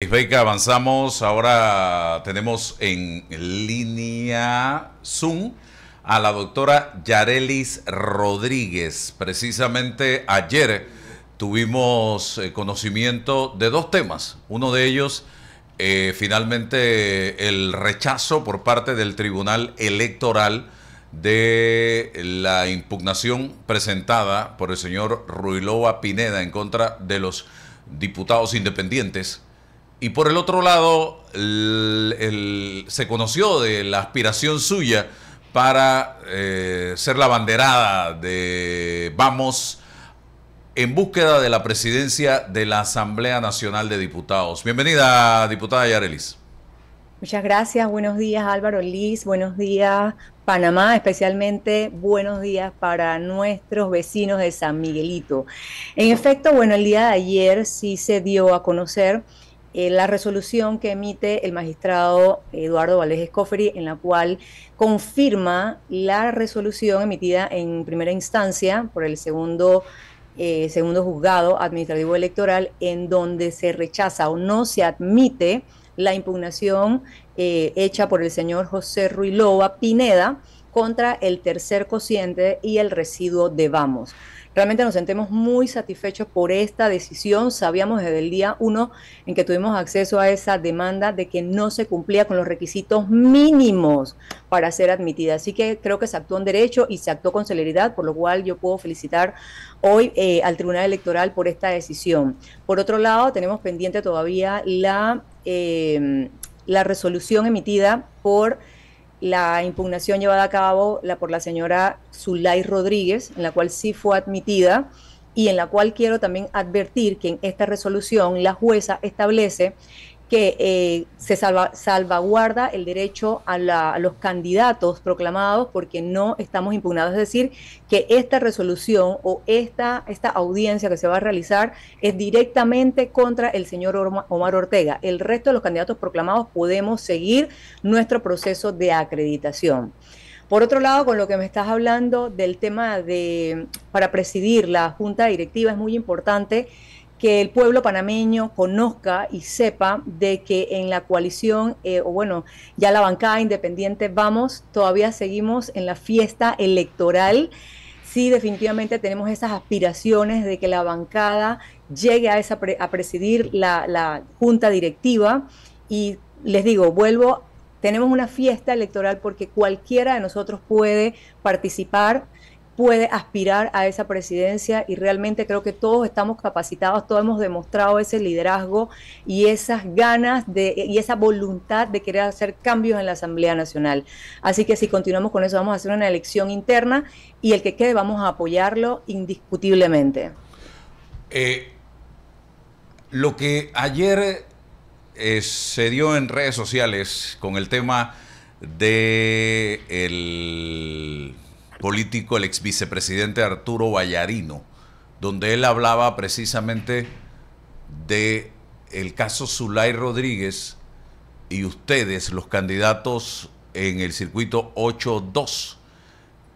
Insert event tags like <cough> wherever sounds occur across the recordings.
Beca, avanzamos. Ahora tenemos en línea Zoom a la doctora Yarelis Rodríguez. Precisamente ayer tuvimos eh, conocimiento de dos temas. Uno de ellos, eh, finalmente, el rechazo por parte del Tribunal Electoral de la impugnación presentada por el señor Ruilova Pineda en contra de los diputados independientes y por el otro lado, se conoció de la aspiración suya para eh, ser la banderada de Vamos en búsqueda de la presidencia de la Asamblea Nacional de Diputados. Bienvenida, diputada Yarelis. Muchas gracias, buenos días Álvaro Liz, buenos días Panamá, especialmente buenos días para nuestros vecinos de San Miguelito. En efecto, bueno, el día de ayer sí se dio a conocer eh, la resolución que emite el magistrado Eduardo Valdés Escoferi, en la cual confirma la resolución emitida en primera instancia por el segundo, eh, segundo juzgado administrativo electoral, en donde se rechaza o no se admite la impugnación eh, hecha por el señor José Ruilova Pineda contra el tercer cociente y el residuo de Vamos. Realmente nos sentimos muy satisfechos por esta decisión. Sabíamos desde el día uno en que tuvimos acceso a esa demanda de que no se cumplía con los requisitos mínimos para ser admitida. Así que creo que se actuó en derecho y se actuó con celeridad, por lo cual yo puedo felicitar hoy eh, al Tribunal Electoral por esta decisión. Por otro lado, tenemos pendiente todavía la, eh, la resolución emitida por la impugnación llevada a cabo la, por la señora Zulay Rodríguez, en la cual sí fue admitida y en la cual quiero también advertir que en esta resolución la jueza establece que eh, se salvaguarda el derecho a, los candidatos proclamados porque no estamos impugnados. Es decir, que esta resolución o esta, esta audiencia que se va a realizar es directamente contra el señor Omar Ortega. El resto de los candidatos proclamados podemos seguir nuestro proceso de acreditación. Por otro lado, con lo que me estás hablando del tema de para presidir la junta directiva, es muy importante que el pueblo panameño conozca y sepa de que en la coalición, eh, o bueno, ya la bancada independiente, vamos, todavía seguimos en la fiesta electoral. Sí, definitivamente tenemos esas aspiraciones de que la bancada llegue a, esa a presidir la, la junta directiva y les digo, vuelvo, tenemos una fiesta electoral porque cualquiera de nosotros puede participar puede aspirar a esa presidencia y realmente creo que todos estamos capacitados, todos hemos demostrado ese liderazgo y esas ganas de, y esa voluntad de querer hacer cambios en la Asamblea Nacional. Así que si continuamos con eso, vamos a hacer una elección interna y el que quede vamos a apoyarlo indiscutiblemente. Eh, lo que ayer eh, se dio en redes sociales con el tema de el político, el ex vicepresidente Arturo Vallarino, donde él hablaba precisamente de el caso Zulay Rodríguez y ustedes, los candidatos en el circuito 8-2,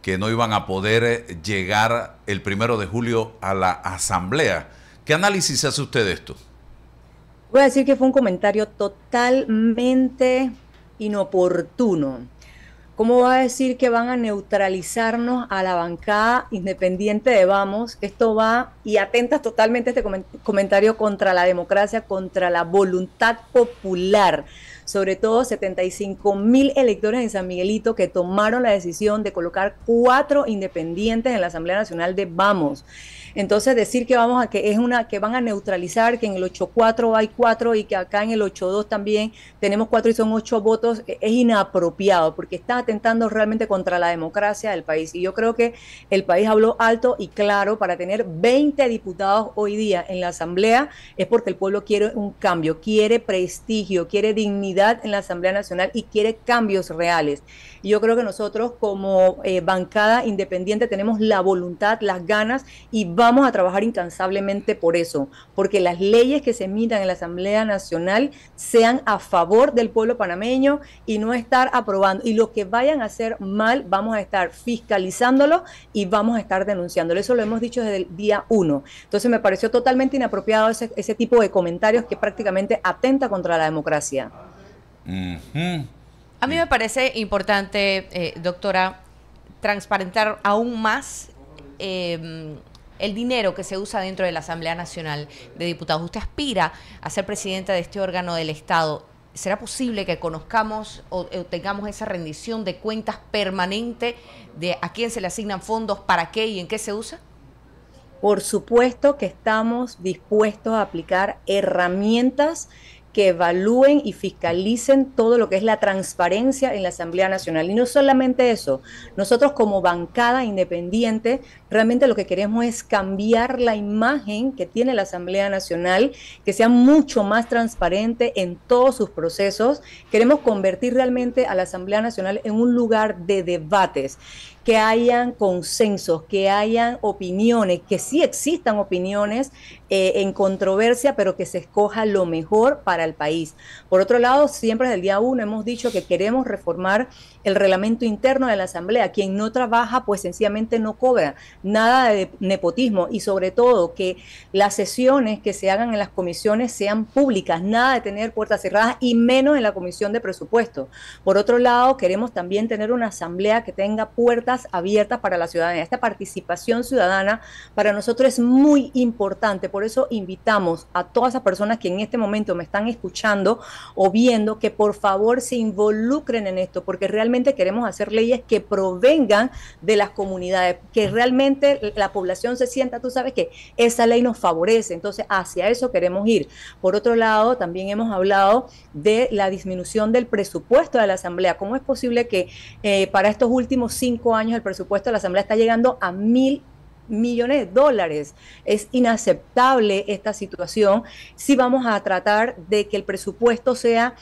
que no iban a poder eh, llegar el primero de julio a la asamblea. ¿Qué análisis hace usted de esto? Voy a decir que fue un comentario totalmente inoportuno ¿Cómo va a decir que van a neutralizarnos a la bancada independiente de Vamos? Esto va y atentas totalmente este comentario contra la democracia, contra la voluntad popular. Sobre todo 75 mil electores en San Miguelito que tomaron la decisión de colocar cuatro independientes en la Asamblea Nacional de Vamos. Entonces decir que vamos a que es una que van a neutralizar que en el 84 hay cuatro y que acá en el 82 también tenemos cuatro y son ocho votos e, es inapropiado porque está atentando realmente contra la democracia del país y yo creo que el país habló alto y claro para tener 20 diputados hoy día en la asamblea es porque el pueblo quiere un cambio, quiere prestigio, quiere dignidad en la Asamblea Nacional y quiere cambios reales. Y yo creo que nosotros como eh, bancada independiente tenemos la voluntad, las ganas y vamos a trabajar incansablemente por eso, porque las leyes que se emitan en la Asamblea Nacional sean a favor del pueblo panameño y no estar aprobando. Y lo que vayan a hacer mal, vamos a estar fiscalizándolo y vamos a estar denunciándolo. Eso lo hemos dicho desde el día uno. Entonces me pareció totalmente inapropiado ese, tipo de comentarios que prácticamente atenta contra la democracia. A mí me parece importante, eh, doctora, transparentar aún más eh, el dinero que se usa dentro de la Asamblea Nacional de Diputados. Usted aspira a ser presidenta de este órgano del Estado. ¿Será posible que conozcamos o, tengamos esa rendición de cuentas permanente de a quién se le asignan fondos, para qué y en qué se usa? Por supuesto que estamos dispuestos a aplicar herramientas que evalúen y fiscalicen todo lo que es la transparencia en la Asamblea Nacional. Y no solamente eso, nosotros como bancada independiente Realmente lo que queremos es cambiar la imagen que tiene la Asamblea Nacional, que sea mucho más transparente en todos sus procesos. Queremos convertir realmente a la Asamblea Nacional en un lugar de debates que hayan consensos, que hayan opiniones, que sí existan opiniones eh, en controversia, pero que se escoja lo mejor para el país. Por otro lado, siempre desde el día uno hemos dicho que queremos reformar el reglamento interno de la Asamblea. Quien no trabaja, pues sencillamente no cobra. Nada de nepotismo y sobre todo que las sesiones que se hagan en las comisiones sean públicas. Nada de tener puertas cerradas y menos en la comisión de presupuesto. Por otro lado, queremos también tener una Asamblea que tenga puertas abiertas para la ciudadanía. Esta participación ciudadana para nosotros es muy importante. Por eso invitamos a todas las personas que en este momento me están escuchando o viendo que por favor se involucren en esto porque realmente queremos hacer leyes que provengan de las comunidades, que realmente la población se sienta, tú sabes que esa ley nos favorece, entonces hacia eso queremos ir. Por otro lado, también hemos hablado de la disminución del presupuesto de la Asamblea. ¿Cómo es posible que eh, para estos últimos cinco años el presupuesto de la Asamblea está llegando a mil millones de dólares. Es inaceptable esta situación si vamos a tratar de que el presupuesto sea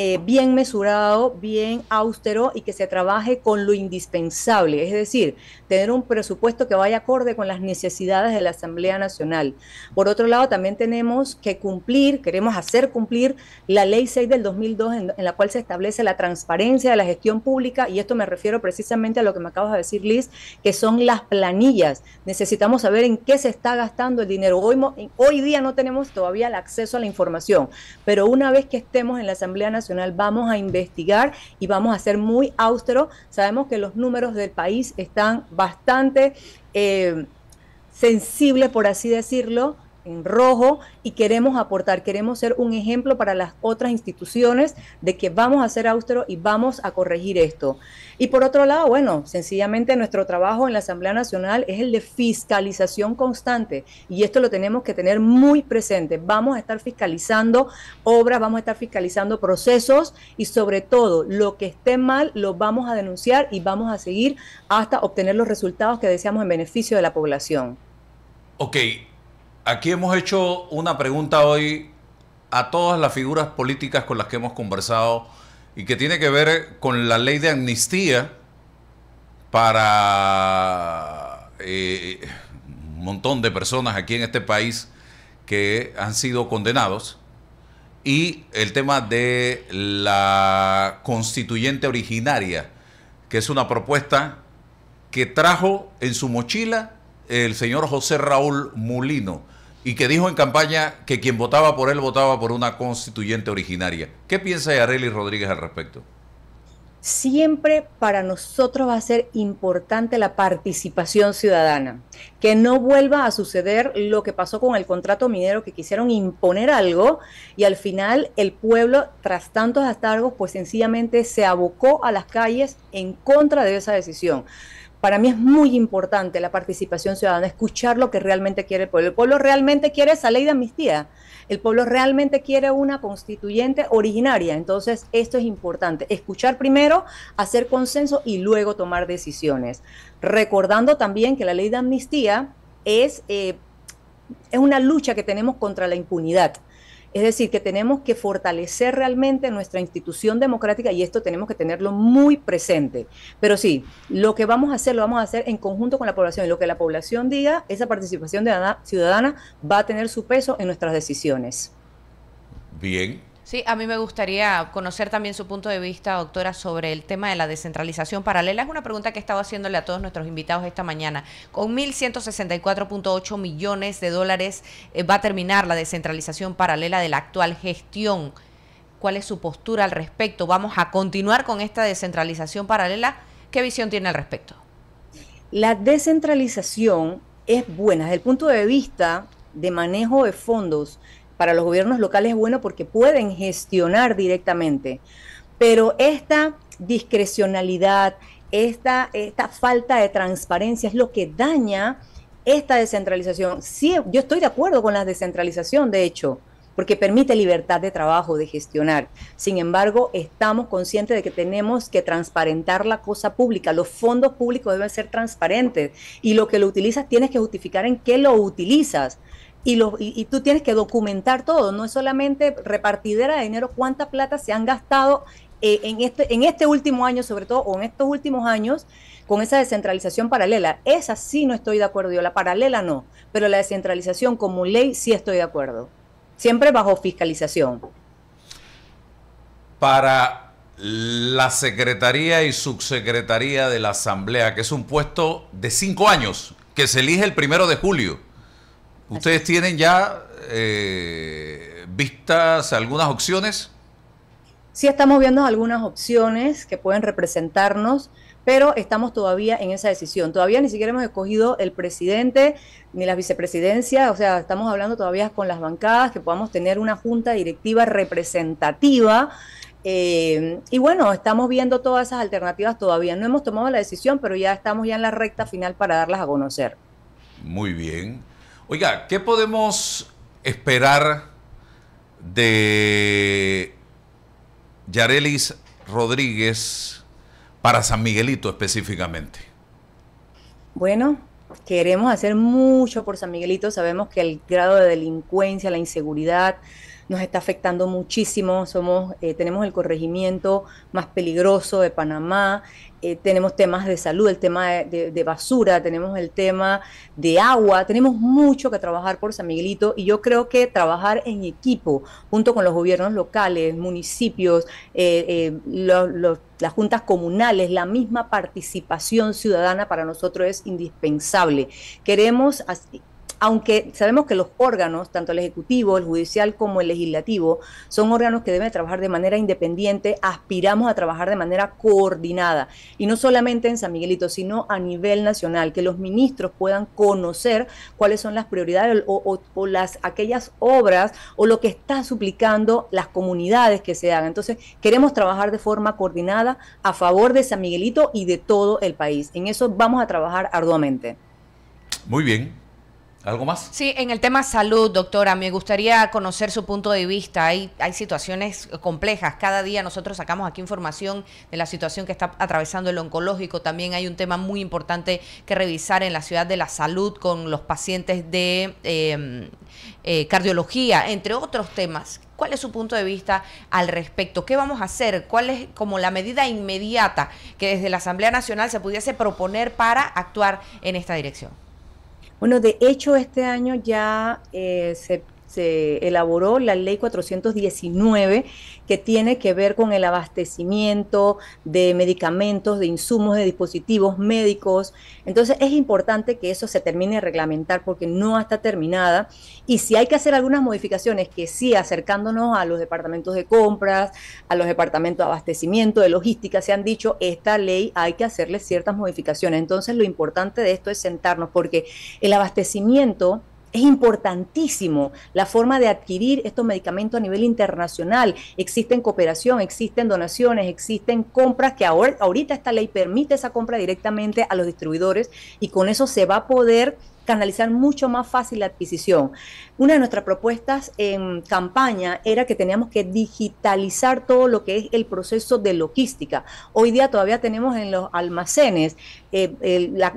eh, bien mesurado, bien austero y que se trabaje con lo indispensable, es decir, tener un presupuesto que vaya acorde con las necesidades de la Asamblea Nacional. Por otro lado, también tenemos que cumplir, queremos hacer cumplir la Ley 6 del 2002 en, la cual se establece la transparencia de la gestión pública y esto me refiero precisamente a lo que me acabas de decir, Liz, que son las planillas. Necesitamos saber en qué se está gastando el dinero. Hoy, hoy día no tenemos todavía el acceso a la información, pero una vez que estemos en la Asamblea Nacional, vamos a investigar y vamos a ser muy austero. Sabemos que los números del país están bastante eh, sensibles, por así decirlo, en rojo y queremos aportar, queremos ser un ejemplo para las otras instituciones de que vamos a ser austero y vamos a corregir esto. Y por otro lado, bueno, sencillamente nuestro trabajo en la Asamblea Nacional es el de fiscalización constante y esto lo tenemos que tener muy presente. Vamos a estar fiscalizando obras, vamos a estar fiscalizando procesos y sobre todo lo que esté mal lo vamos a denunciar y vamos a seguir hasta obtener los resultados que deseamos en beneficio de la población. Ok, Aquí hemos hecho una pregunta hoy a todas las figuras políticas con las que hemos conversado y que tiene que ver con la ley de amnistía para eh, un montón de personas aquí en este país que han sido condenados y el tema de la constituyente originaria, que es una propuesta que trajo en su mochila el señor José Raúl Mulino y que dijo en campaña que quien votaba por él votaba por una constituyente originaria. ¿Qué piensa Yareli Rodríguez al respecto? Siempre para nosotros va a ser importante la participación ciudadana, que no vuelva a suceder lo que pasó con el contrato minero, que quisieron imponer algo y al final el pueblo, tras tantos astargos, pues sencillamente se abocó a las calles en contra de esa decisión. Para mí es muy importante la participación ciudadana, escuchar lo que realmente quiere el pueblo. El pueblo realmente quiere esa ley de amnistía. El pueblo realmente quiere una constituyente originaria. Entonces, esto es importante. Escuchar primero, hacer consenso y luego tomar decisiones. Recordando también que la ley de amnistía es, eh, es una lucha que tenemos contra la impunidad. Es decir, que tenemos que fortalecer realmente nuestra institución democrática y esto tenemos que tenerlo muy presente. Pero sí, lo que vamos a hacer lo vamos a hacer en conjunto con la población y lo que la población diga, esa participación de ciudadana va a tener su peso en nuestras decisiones. Bien, Sí, a mí me gustaría conocer también su punto de vista, doctora, sobre el tema de la descentralización paralela. Es una pregunta que he estado haciéndole a todos nuestros invitados esta mañana. Con 1.164.8 millones de dólares eh, va a terminar la descentralización paralela de la actual gestión. ¿Cuál es su postura al respecto? ¿Vamos a continuar con esta descentralización paralela? ¿Qué visión tiene al respecto? La descentralización es buena desde el punto de vista de manejo de fondos para los gobiernos locales es bueno porque pueden gestionar directamente, pero esta discrecionalidad, esta, esta falta de transparencia es lo que daña esta descentralización. Sí, yo estoy de acuerdo con la descentralización, de hecho, porque permite libertad de trabajo, de gestionar. Sin embargo, estamos conscientes de que tenemos que transparentar la cosa pública. Los fondos públicos deben ser transparentes y lo que lo utilizas tienes que justificar en qué lo utilizas y, y, tú tienes que documentar todo, no es solamente repartidera de dinero, cuánta plata se han gastado eh, en, este, en este último año, sobre todo, o en estos últimos años, con esa descentralización paralela. Esa sí no estoy de acuerdo, yo la paralela no, pero la descentralización como ley sí estoy de acuerdo, siempre bajo fiscalización. Para la Secretaría y Subsecretaría de la Asamblea, que es un puesto de cinco años, que se elige el primero de julio ¿Ustedes tienen ya eh, vistas algunas opciones? Sí, estamos viendo algunas opciones que pueden representarnos, pero estamos todavía en esa decisión. Todavía ni siquiera hemos escogido el presidente ni las vicepresidencias, o sea, estamos hablando todavía con las bancadas, que podamos tener una junta directiva representativa. Eh, y bueno, estamos viendo todas esas alternativas todavía. No hemos tomado la decisión, pero ya estamos ya en la recta final para darlas a conocer. Muy bien. Oiga, ¿qué podemos esperar de Yarelis Rodríguez para San Miguelito específicamente? Bueno, queremos hacer mucho por San Miguelito. Sabemos que el grado de delincuencia, la inseguridad, nos está afectando muchísimo. Somos, eh, tenemos el corregimiento más peligroso de Panamá, eh, tenemos temas de salud, el tema de, basura, tenemos el tema de agua, tenemos mucho que trabajar por San Miguelito y yo creo que trabajar en equipo junto con los gobiernos locales, municipios, eh, las juntas comunales, la misma participación ciudadana para nosotros es indispensable. Queremos aunque sabemos que los órganos, tanto el Ejecutivo, el Judicial como el Legislativo, son órganos que deben trabajar de manera independiente, aspiramos a trabajar de manera coordinada. Y no solamente en San Miguelito, sino a nivel nacional, que los ministros puedan conocer cuáles son las prioridades o, las, aquellas obras o lo que está suplicando las comunidades que se hagan. Entonces, queremos trabajar de forma coordinada a favor de San Miguelito y de todo el país. En eso vamos a trabajar arduamente. Muy bien, ¿Algo más? Sí, en el tema salud, doctora, me gustaría conocer su punto de vista. Hay, hay situaciones complejas. Cada día nosotros sacamos aquí información de la situación que está atravesando el oncológico. También hay un tema muy importante que revisar en la ciudad de la salud con los pacientes de em, eh, cardiología, entre otros temas. ¿Cuál es su punto de vista al respecto? ¿Qué vamos a hacer? ¿Cuál es como la medida inmediata que desde la Asamblea Nacional se pudiese proponer para actuar en esta dirección? Bueno, de hecho este año ya eh, se se elaboró la ley 419 que tiene que ver con el abastecimiento de medicamentos, de insumos, de dispositivos médicos. Entonces es importante que eso se termine de reglamentar porque no está terminada. Y si hay que hacer algunas modificaciones, que sí, acercándonos a los departamentos de compras, a los departamentos de abastecimiento, de logística, se han dicho, esta ley hay que hacerle ciertas modificaciones. Entonces lo importante de esto es sentarnos porque el abastecimiento es importantísimo la forma de adquirir estos medicamentos a nivel internacional. Existen cooperación, existen donaciones, existen compras que ahora, ahorita esta ley permite esa compra directamente a los distribuidores y con eso se va a poder canalizar mucho más fácil la adquisición. Una de nuestras propuestas en campaña era que teníamos que digitalizar todo lo que es el proceso de logística. Hoy día todavía tenemos en los almacenes eh, la,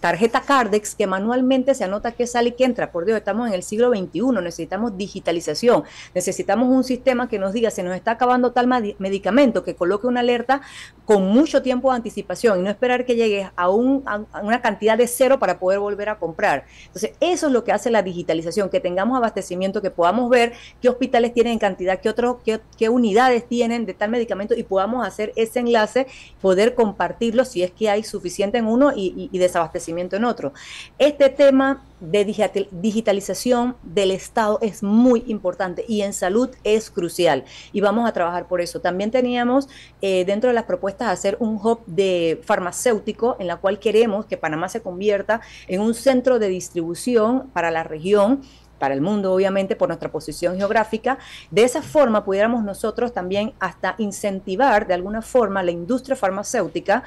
tarjeta Cardex que manualmente se anota qué sale y qué entra. Por Dios, estamos en el siglo XXI, necesitamos digitalización, necesitamos un sistema que nos diga se nos está acabando tal medicamento, que coloque una alerta con mucho tiempo de anticipación y no esperar que llegue a una cantidad de cero para poder volver a comprar. Entonces, eso es lo que hace la digitalización, que tengamos abastecimiento, que podamos ver qué hospitales tienen en cantidad, qué, otro, qué, qué unidades tienen de tal medicamento y podamos hacer ese enlace, poder compartirlo si es que hay suficiente en uno y desabastecimiento en otro. Este tema de digitalización del Estado es muy importante y en salud es crucial y vamos a trabajar por eso. También teníamos eh, dentro de las propuestas hacer un hub de farmacéutico en la cual queremos que Panamá se convierta en un centro de distribución para la región para el mundo, obviamente, por nuestra posición geográfica. De esa forma pudiéramos nosotros también hasta incentivar de alguna forma la industria farmacéutica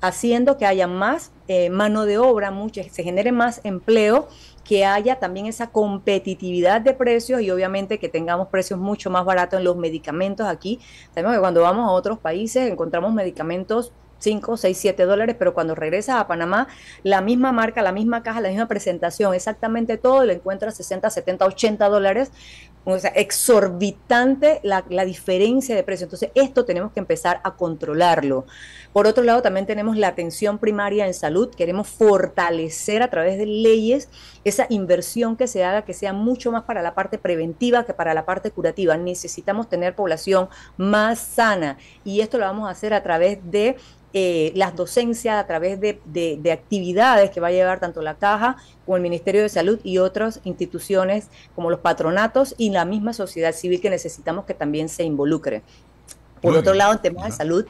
haciendo que haya más eh, mano de obra, mucho, se genere más empleo, que haya también esa competitividad de precios y obviamente que tengamos precios mucho más baratos en los medicamentos aquí. Sabemos que cuando vamos a otros países encontramos medicamentos 5, 6, 7 dólares, pero cuando regresas a Panamá, la misma marca, la misma caja, la misma presentación, exactamente todo, lo encuentras 60, 70, 80 dólares. O sea, exorbitante la, la diferencia de precio. Entonces, esto tenemos que empezar a controlarlo. Por otro lado, también tenemos la atención primaria en salud. Queremos fortalecer a través de leyes esa inversión que se haga, que sea mucho más para la parte preventiva que para la parte curativa. Necesitamos tener población más sana y esto lo vamos a hacer a través de eh, las docencias a través de, actividades que va a llevar tanto la Caja como el Ministerio de Salud y otras instituciones como los patronatos y la misma sociedad civil que necesitamos que también se involucre. Por otro lado, en temas de salud,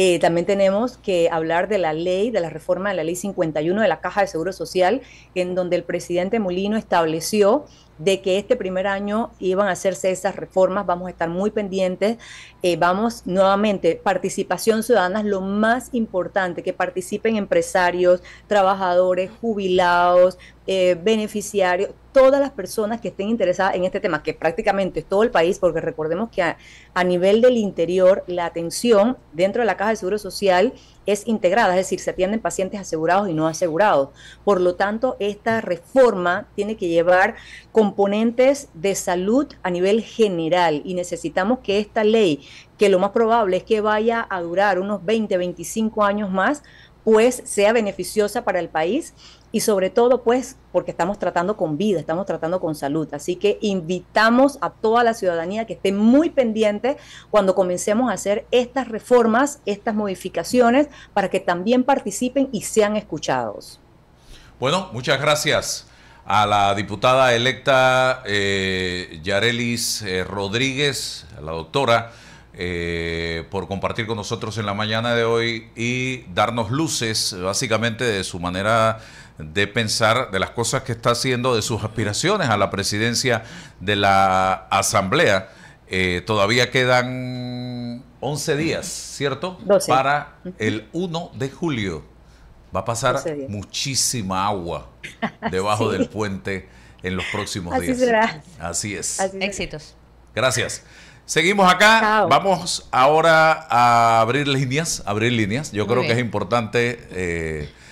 eh, también tenemos que hablar de la ley, de la reforma de la ley 51 de la Caja de Seguro Social, en donde el presidente Molino estableció de que este primer año iban a hacerse esas reformas, vamos a estar muy pendientes, eh, vamos nuevamente, participación ciudadana es lo más importante, que participen empresarios, trabajadores, jubilados, eh, beneficiarios, todas las personas que estén interesadas en este tema, que prácticamente es todo el país, porque recordemos que a, nivel del interior la atención dentro de la Caja de Seguro Social es integrada, es decir, se atienden pacientes asegurados y no asegurados. Por lo tanto, esta reforma tiene que llevar componentes de salud a nivel general y necesitamos que esta ley, que lo más probable es que vaya a durar unos 20, 25 años más, pues sea beneficiosa para el país y sobre todo pues porque estamos tratando con vida, estamos tratando con salud. Así que invitamos a toda la ciudadanía que esté muy pendiente cuando comencemos a hacer estas reformas, estas modificaciones, para que también participen y sean escuchados. Bueno, muchas gracias a la diputada electa eh, Yarelis eh, Rodríguez, a la doctora. Eh, por compartir con nosotros en la mañana de hoy y darnos luces básicamente de su manera de pensar de las cosas que está haciendo, de sus aspiraciones a la presidencia de la Asamblea. Eh, todavía quedan 11 días, ¿cierto? Para el 1 de julio. Va a pasar muchísima agua <laughs> debajo del puente en los próximos días. Así es. Éxitos. Gracias. Seguimos acá. Vamos ahora a abrir líneas. Abrir líneas. Yo creo que es importante. Eh,